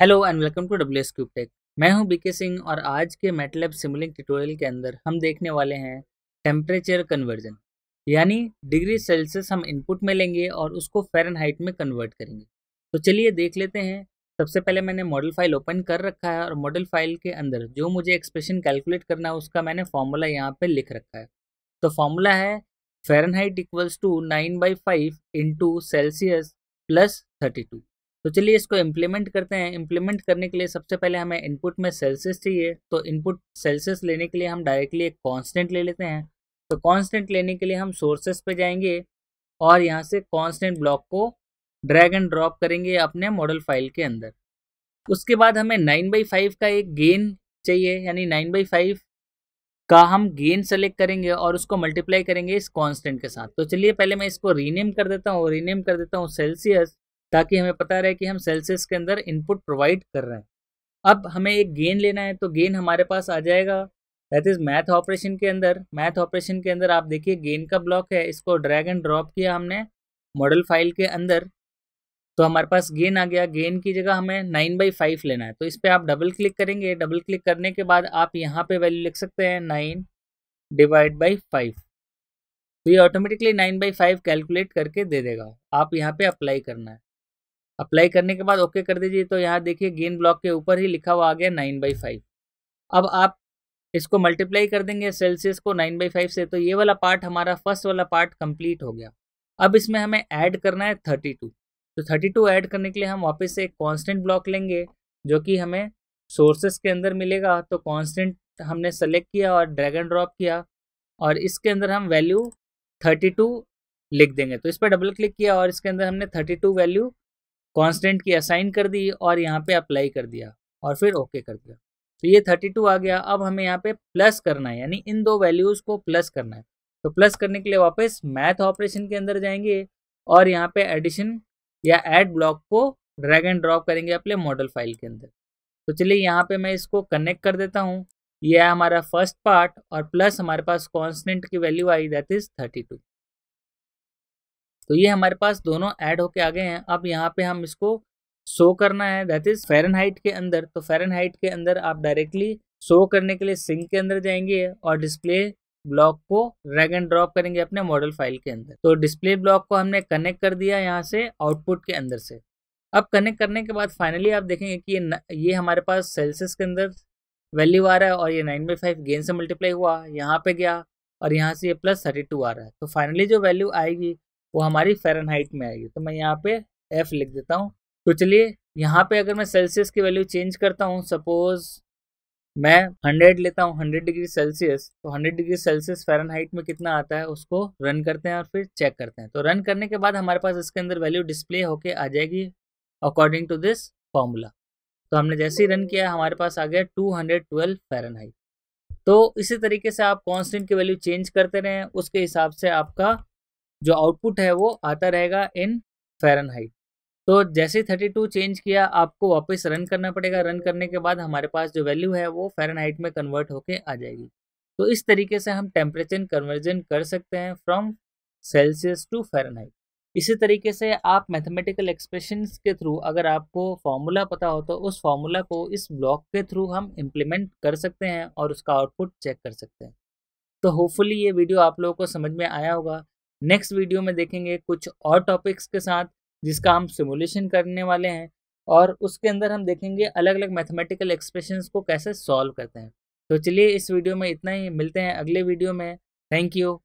hello and welcome to W S tech मैं हूं BK Singh और आज के मेटलैब सिमुलिंग ट्यूटोरियल के अंदर हम देखने वाले हैं टेम्परेचर कन्वर्जन यानी डिग्री सेल्सियस हम इनपुट में लेंगे और उसको फ़ारेनहाइट में कन्वर्ट करेंगे तो चलिए देख लेते हैं सबसे पहले मैंने मॉडल फाइल ओपन कर रखा है और मॉडल फाइल के अंदर जो मुझे एक्सप्रेशन कैलकुलेट करना है उसका मैंने फॉर्मूला यहाँ पर लिख रखा है तो फॉर्मूला है Fahrenheit equals to nine by five into Celsius plus thirty two तो चलिए इसको इम्प्लीमेंट करते हैं इम्प्लीमेंट करने के लिए सबसे पहले हमें इनपुट में सेल्सियस चाहिए तो इनपुट सेल्सियस लेने के लिए हम डायरेक्टली एक कॉन्स्टेंट ले लेते हैं तो कांस्टेंट लेने के लिए हम सोर्सेस पे जाएंगे और यहाँ से कांस्टेंट ब्लॉक को ड्रैग एंड ड्रॉप करेंगे अपने मॉडल फाइल के अंदर उसके बाद हमें नाइन बाई फाइव का एक गेन चाहिए यानी नाइन बाई फाइव का हम गेन सेलेक्ट करेंगे और उसको मल्टीप्लाई करेंगे इस कांस्टेंट के साथ तो चलिए पहले मैं इसको रीनेम कर देता हूँ रीनेम कर देता हूँ सेल्सियस ताकि हमें पता रहे कि हम सेल्सियस के अंदर इनपुट प्रोवाइड कर रहे हैं अब हमें एक गेन लेना है तो गेन हमारे पास आ जाएगा दैट इज़ मैथ ऑपरेशन के अंदर मैथ ऑपरेशन के अंदर आप देखिए गेन का ब्लॉक है इसको ड्रैग एंड ड्रॉप किया हमने मॉडल फाइल के अंदर तो हमारे पास गेन आ गया गेन की जगह हमें नाइन बाई फाइव लेना है तो इस पर आप डबल क्लिक करेंगे डबल क्लिक करने के बाद आप यहाँ पे वैल्यू लिख सकते हैं नाइन डिवाइड बाई फाइव तो ये automatically nine by five calculate करके दे देगा आप यहाँ पे अप्लाई करना है अप्लाई करने के बाद ओके कर दीजिए तो यहाँ देखिए गेन ब्लॉक के ऊपर ही लिखा हुआ आ गया नाइन बाई फाइव अब आप इसको मल्टीप्लाई कर देंगे सेल्सियस को नाइन बाई फाइव से तो ये वाला पार्ट हमारा फर्स्ट वाला पार्ट कंप्लीट हो गया अब इसमें हमें ऐड करना है थर्टी टू तो थर्टी टू ऐड करने के लिए हम वापस से एक कॉन्स्टेंट ब्लॉक लेंगे जो कि हमें सोर्सेस के अंदर मिलेगा तो कॉन्स्टेंट हमने सेलेक्ट किया और ड्रैग एंड ड्रॉप किया और इसके अंदर हम वैल्यू थर्टी टू लिख देंगे तो इस पर डबल क्लिक किया और इसके अंदर हमने थर्टी टू वैल्यू कांस्टेंट की असाइन कर दी और यहाँ पे अप्लाई कर दिया और फिर ओके कर दिया तो ये 32 आ गया अब हमें यहाँ पे प्लस करना है यानी इन दो वैल्यूज़ को प्लस करना है तो प्लस करने के लिए वापस मैथ ऑपरेशन के अंदर जाएंगे और यहाँ पे एडिशन या एड ब्लॉक को ड्रैग एंड ड्रॉप करेंगे अपने मॉडल फाइल के अंदर तो चलिए यहाँ पे मैं इसको कनेक्ट कर देता हूँ यह हमारा फर्स्ट पार्ट और प्लस हमारे पास कॉन्स्टेंट की वैल्यू आई दैट इज़ थर्टी टू तो ये हमारे पास दोनों ऐड होके आ गए हैं अब यहाँ पे हम इसको शो करना है दैट इज़ फेरन के अंदर तो फेरन के अंदर आप डायरेक्टली शो करने के लिए सिंक के अंदर जाएंगे और डिस्प्ले ब्लॉक को ड्रैग एंड ड्रॉप करेंगे अपने मॉडल फाइल के अंदर तो डिस्प्ले ब्लॉक को हमने कनेक्ट कर दिया यहाँ से आउटपुट के अंदर से अब कनेक्ट करने के बाद फाइनली आप देखेंगे कि ये न, ये हमारे पास सेल्सियस के अंदर वैल्यू आ रहा है और ये नाइन बाई फाइव गेन से मल्टीप्लाई हुआ यहाँ पे गया और यहाँ से ये प्लस थर्टी टू आ रहा है तो फाइनली जो वैल्यू आएगी वो हमारी फेरनहाइट में आएगी तो मैं यहाँ पे एफ लिख देता हूँ तो चलिए यहाँ पे अगर मैं सेल्सियस की वैल्यू चेंज करता हूँ सपोज मैं हंड्रेड लेता हूँ हंड्रेड डिग्री सेल्सियस तो हंड्रेड डिग्री सेल्सियस फेरनहाइट में कितना आता है उसको रन करते हैं और फिर चेक करते हैं तो रन करने के बाद हमारे पास इसके अंदर वैल्यू डिस्प्ले होके आ जाएगी अकॉर्डिंग टू दिस फॉर्मूला तो हमने जैसे ही रन किया हमारे पास आ गया टू हंड्रेड ट्वेल्व फ़ारेनहाइट तो इसी तरीके से आप कॉन्स्टेंट की वैल्यू चेंज करते रहें उसके हिसाब से आपका जो आउटपुट है वो आता रहेगा इन फेरन तो जैसे थर्टी टू चेंज किया आपको वापस रन करना पड़ेगा रन करने के बाद हमारे पास जो वैल्यू है वो फेरन में कन्वर्ट होके आ जाएगी तो इस तरीके से हम टेम्परेचर कन्वर्जन कर सकते हैं फ्रॉम सेल्सियस टू फेरन इसी तरीके से आप मैथमेटिकल एक्सप्रेशंस के थ्रू अगर आपको फार्मूला पता हो तो उस फार्मूला को इस ब्लॉक के थ्रू हम इम्प्लीमेंट कर सकते हैं और उसका आउटपुट चेक कर सकते हैं तो होपफुली ये वीडियो आप लोगों को समझ में आया होगा नेक्स्ट वीडियो में देखेंगे कुछ और टॉपिक्स के साथ जिसका हम सिमुलेशन करने वाले हैं और उसके अंदर हम देखेंगे अलग अलग मैथमेटिकल एक्सप्रेशन को कैसे सॉल्व करते हैं तो चलिए इस वीडियो में इतना ही मिलते हैं अगले वीडियो में थैंक यू